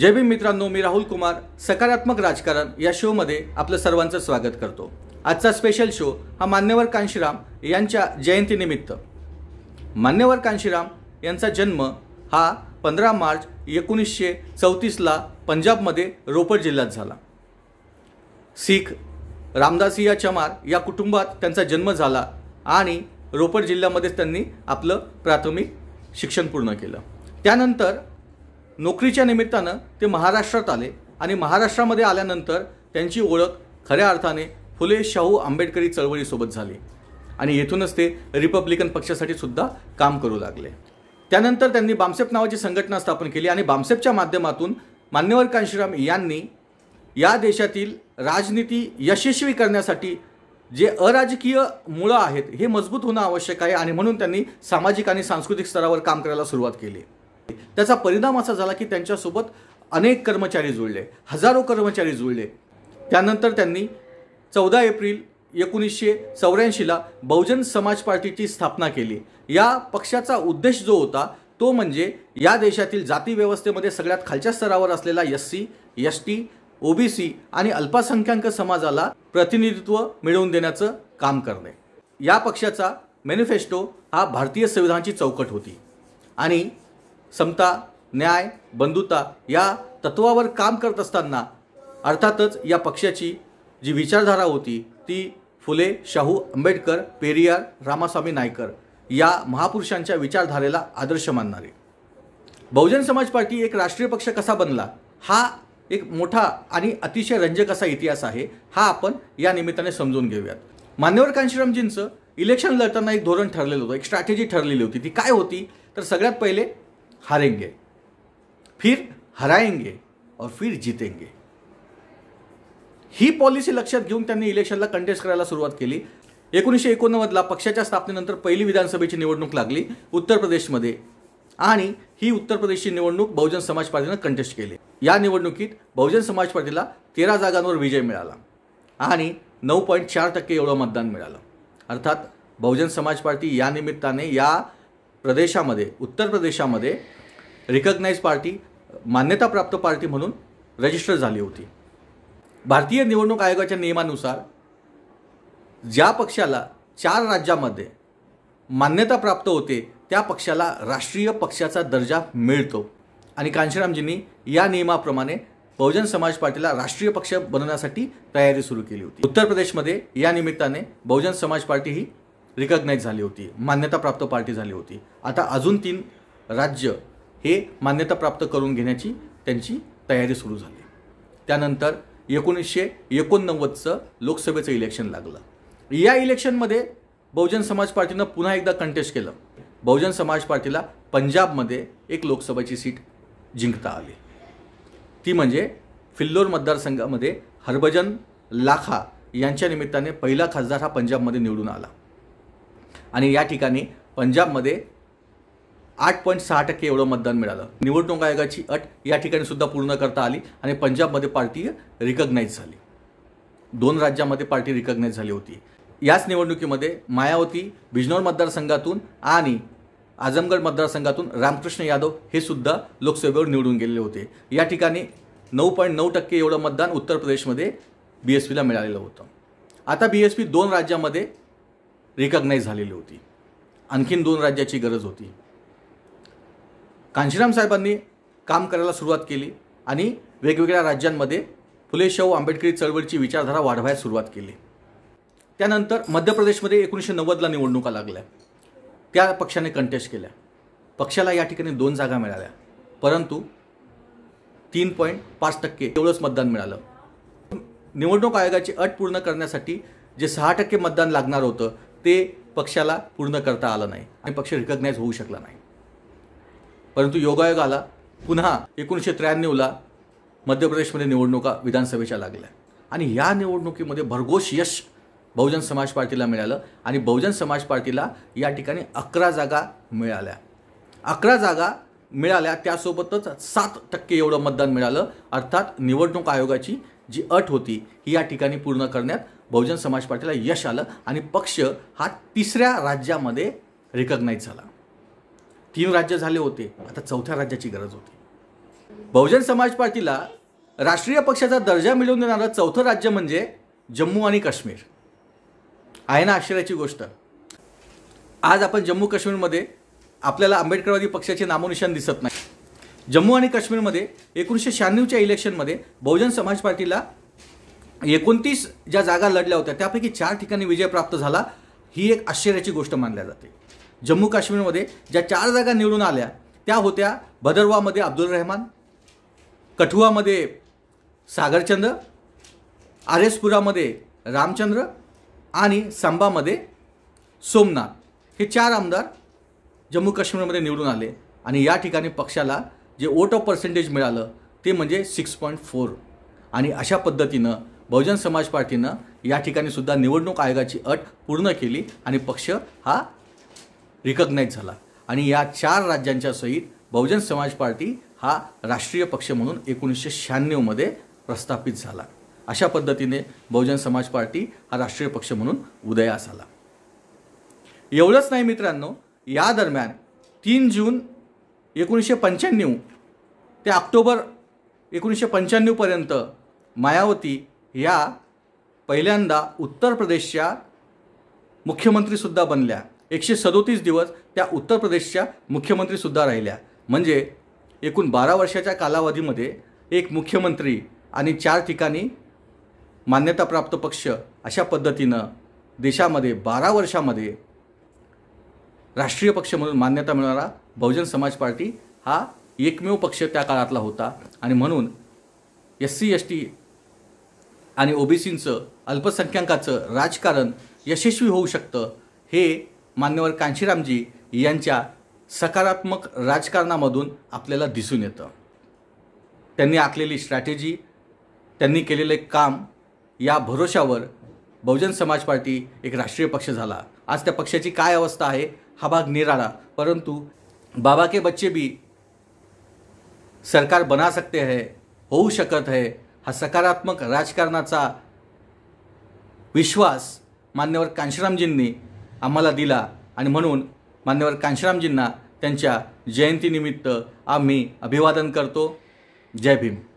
जय भीम मित्रांनो मी राहुल कुमार सकारात्मक राजकारण या शोमध्ये आपलं सर्वांचं स्वागत करतो आजचा स्पेशल शो हा मान्यवर कांशीराम यांच्या जयंतीनिमित्त मान्यवर कांशीराम यांचा जन्म हा पंधरा मार्च एकोणीसशे चौतीसला पंजाबमध्ये रोपड जिल्ह्यात झाला सीख रामदासिया चमार या कुटुंबात त्यांचा जन्म झाला आणि रोपड जिल्ह्यामध्येच त्यांनी आपलं प्राथमिक शिक्षण पूर्ण केलं त्यानंतर नोकरीच्या निमित्तानं ते महाराष्ट्रात आले आणि महाराष्ट्रामध्ये आल्यानंतर त्यांची ओळख खऱ्या अर्थाने फुले शाहू आंबेडकरी चळवळीसोबत झाली आणि येथूनच ते रिपब्लिकन पक्षासाठी सुद्धा काम करू लागले त्यानंतर त्यांनी बामसेप नावाची संघटना स्थापन केली आणि बामसेपच्या माध्यमातून मान्यवर कांशीराम यांनी या देशातील राजनीती यशस्वी करण्यासाठी जे अराजकीय मुळं आहेत हे मजबूत होणं आवश्यक आहे आणि म्हणून त्यांनी सामाजिक आणि सांस्कृतिक स्तरावर काम करायला सुरुवात केली त्याचा परिणाम असा झाला की त्यांच्यासोबत अनेक कर्मचारी जुळले हजारो कर्मचारी जुळले त्यानंतर त्यांनी चौदा एप्रिल एकोणीसशे चौऱ्याऐंशीला बहुजन समाज पार्टीची स्थापना केली या पक्षाचा उद्देश जो होता तो म्हणजे या देशातील जाती व्यवस्थेमध्ये सगळ्यात खालच्या स्तरावर असलेला S C S T OBC आणि अल्पसंख्याक समाजाला प्रतिनिधित्व मिळवून देण्याचं काम करणे या पक्षाचा मॅनिफेस्टो हा भारतीय संविधानाची चौकट होती आणि समता न्याय बंधुता या तत्वावर काम करत असताना अर्थातच या पक्षाची जी विचारधारा होती ती फुले शाहू आंबेडकर पेरियार रामास्वामी नायकर या महापुरुषांच्या विचारधारेला आदर्श मानणारे बहुजन समाज पार्टी एक राष्ट्रीय पक्ष कसा बनला हा एक मोठा आणि अतिशय रंजक असा इतिहास आहे हा आपण या निमित्ताने समजून घेऊयात मान्यवर कांशीरामजींचं इलेक्शन लढताना एक धोरण ठरलेलं होतं एक स्ट्रॅटेजी ठरलेली होती ती काय होती तर सगळ्यात पहिले हारेंगे फिर हराएंगे और फिर जीतेंगे ही पॉलिसी लक्षात घेऊन त्यांनी इलेक्शनला कंटेस्ट करायला सुरुवात केली एकोणीसशे एकोणनव्वदला पक्षाच्या स्थापनेनंतर पहिली विधानसभेची निवडणूक लागली उत्तर प्रदेशमध्ये आणि ही उत्तर प्रदेशची निवडणूक बहुजन समाज पार्टीनं कंटेस्ट केली या निवडणुकीत बहुजन समाज पार्टीला तेरा जागांवर विजय मिळाला आणि नऊ पॉईंट चार टक्के एवढं मतदान मिळालं अर्थात बहुजन समाज पार्टी या निमित्ताने या प्रदेशामध्ये उत्तर प्रदेशामध्ये रिकग्नाइज पार्टी मान्यताप्राप्त पार्टी म्हणून रजिस्टर झाली होती भारतीय निवडणूक आयोगाच्या नियमानुसार ज्या पक्षाला चार राज्यामध्ये मान्यता प्राप्त होते त्या पक्षाला राष्ट्रीय पक्षाचा दर्जा मिळतो आणि कांशीरामजींनी या नियमाप्रमाणे बहुजन समाज पार्टीला राष्ट्रीय पक्ष बनवण्यासाठी तयारी सुरू केली होती उत्तर प्रदेशमध्ये या निमित्ताने बहुजन समाज पार्टी ही रिकग्नाईज झाली होती मान्यताप्राप्त पार्टी झाली होती आता अजून तीन राज्य हे मान्यताप्राप्त करून घेण्याची त्यांची तयारी सुरू झाली त्यानंतर एकोणीसशे एकोणनव्वदचं लोकसभेचं इलेक्शन लागलं या इलेक्शनमध्ये बहुजन समाज पार्टीनं पुन्हा एकदा कंटेस्ट केलं बहुजन समाज पार्टीला पंजाबमध्ये एक लोकसभेची सीट जिंकता आली ती म्हणजे फिल्लोर मतदारसंघामध्ये हरभजन लाखा यांच्या निमित्ताने पहिला खासदार हा पंजाबमध्ये निवडून आला आणि या ठिकाणी पंजाबमध्ये आठ पॉईंट सहा टक्के एवढं मतदान मिळालं निवडणूक आयोगाची अट या ठिकाणी सुद्धा पूर्ण करता आली आणि पंजाबमध्ये पार्टी रिकग्नाईज झाली दोन राज्यामध्ये पार्टी रिकग्नाईज झाली होती याच निवडणुकीमध्ये मायावती बिजनौर मतदारसंघातून आणि आजमगड मतदारसंघातून रामकृष्ण यादव हे सुद्धा लोकसभेवर निवडून गेलेले होते या ठिकाणी नऊ पॉईंट नऊ टक्के एवढं मतदान उत्तर प्रदेशमध्ये बी एस पीला मिळालेलं होतं आता बी एस पी दोन राज्यामध्ये रिकग्नाईज झालेली होती आणखीन दोन राज्याची गरज होती कांशीराम साहेबांनी काम करायला सुरुवात केली आणि वेगवेगळ्या राज्यांमध्ये फुले शाहू आंबेडकरी चळवळीची विचारधारा वाढवायला सुरुवात केली त्यानंतर मध्य प्रदेशमध्ये एकोणीसशे नव्वदला निवडणुका लागल्या त्या पक्षाने कंटेस्ट केल्या पक्षाला या ठिकाणी दोन जागा मिळाल्या परंतु तीन पॉईंट पाच टक्के एवढंच मतदान मिळालं निवडणूक आयोगाची अट पूर्ण करण्यासाठी जे सहा टक्के मतदान लागणार होतं ते पक्षाला पूर्ण करता आलं नाही आणि पक्ष रिकग्नाईज होऊ शकला नाही परंतु योगायोग आला पुन्हा एकोणीसशे त्र्याण्णवला मध्य प्रदेशमध्ये निवडणुका विधानसभेच्या लागल्या आणि या निवडणुकीमध्ये भरघोस यश बहुजन समाज पार्टीला मिळालं आणि बहुजन समाज पार्टीला या ठिकाणी अकरा जागा मिळाल्या अकरा जागा मिळाल्या त्यासोबतच सात टक्के एवढं मतदान मिळालं अर्थात निवडणूक आयोगाची जी अट होती ही या ठिकाणी पूर्ण करण्यात बहुजन समाज पार्टीला यश आलं आणि पक्ष हा तिसऱ्या राज्यामध्ये रिकग्नाईज झाला तीन राज्य झाले होते आता चौथ्या राज्याची गरज होती बहुजन समाज पार्टीला राष्ट्रीय पक्षाचा दर्जा मिळवून देणारं चौथं राज्य म्हणजे जम्मू आणि काश्मीर आहे ना आश्चर्याची गोष्ट आज आपण जम्मू काश्मीरमध्ये आपल्याला आंबेडकरवादी पक्षाचे नामोनिशान दिसत नाही जम्मू आणि काश्मीरमध्ये एकोणीसशे शहाण्णवच्या इलेक्शनमध्ये बहुजन समाज पार्टीला एकोणतीस ज्या जागा लढल्या होत्या त्यापैकी चार ठिकाणी विजय प्राप्त झाला ही एक आश्चर्याची गोष्ट मानल्या जाते जम्मू काश्मीरमध्ये ज्या चार जागा निवडून आल्या त्या होत्या भदरवामध्ये अब्दुल रहमान कठुआमध्ये सागरचंद्र आरेसपुरामध्ये रामचंद्र आणि सांबामध्ये सोमनाथ हे चार आमदार जम्मू काश्मीरमध्ये निवडून आले आणि या ठिकाणी पक्षाला जे वोट ऑफ पर्सेंटेज मिळालं ते म्हणजे सिक्स पॉईंट फोर आणि अशा पद्धतीनं बहुजन समाज पार्टीनं या ठिकाणी सुद्धा निवडणूक आयोगाची अट पूर्ण केली आणि पक्ष हा रिकग्नाईज झाला आणि या चार राज्यांच्या सहित बहुजन समाज पार्टी हा राष्ट्रीय पक्ष म्हणून एकोणीसशे शहाण्णवमध्ये प्रस्थापित झाला अशा पद्धतीने बहुजन समाज पार्टी हा राष्ट्रीय पक्ष म्हणून उदयास आला एवढंच नाही मित्रांनो या दरम्यान तीन जून एकोणीसशे पंच्याण्णव ते ऑक्टोबर एकोणीसशे पंच्याण्णवपर्यंत मायावती या पहिल्यांदा उत्तर प्रदेशच्या मुख्यमंत्रीसुद्धा बनल्या एकशे सदोतीस दिवस त्या उत्तर प्रदेशच्या मुख्यमंत्रीसुद्धा राहिल्या म्हणजे एकूण बारा वर्षाच्या कालावधीमध्ये एक मुख्यमंत्री आणि चार ठिकाणी मान्यताप्राप्त पक्ष अशा पद्धतीनं देशामध्ये बारा वर्षामध्ये राष्ट्रीय पक्ष म्हणून मान्यता मिळणारा बहुजन समाज पार्टी हा एकमेव पक्ष त्या काळातला होता आणि म्हणून एस सी एस टी आणि ओबीसींचं अल्पसंख्याकाचं राजकारण यशस्वी होऊ शकतं हे मान्यवर कांशीरामजी यांच्या सकारात्मक राजकारणामधून आपल्याला दिसून येतं त्यांनी आखलेली स्ट्रॅटेजी त्यांनी केलेले काम या भरोशावर बहुजन समाज पार्टी एक राष्ट्रीय पक्ष झाला आज त्या पक्षाची काय अवस्था आहे हा भाग निराळा परंतु बाबा के बच्चे भी सरकार बना सकते है होऊ शकत है हा सकारात्मक राजकारणाचा विश्वास मान्यवर कांशीरामजींनी आम्हाला दिला आणि म्हणून मान्यवर कांशीरामजींना त्यांच्या जयंतीनिमित्त आम्ही अभिवादन करतो जय भीम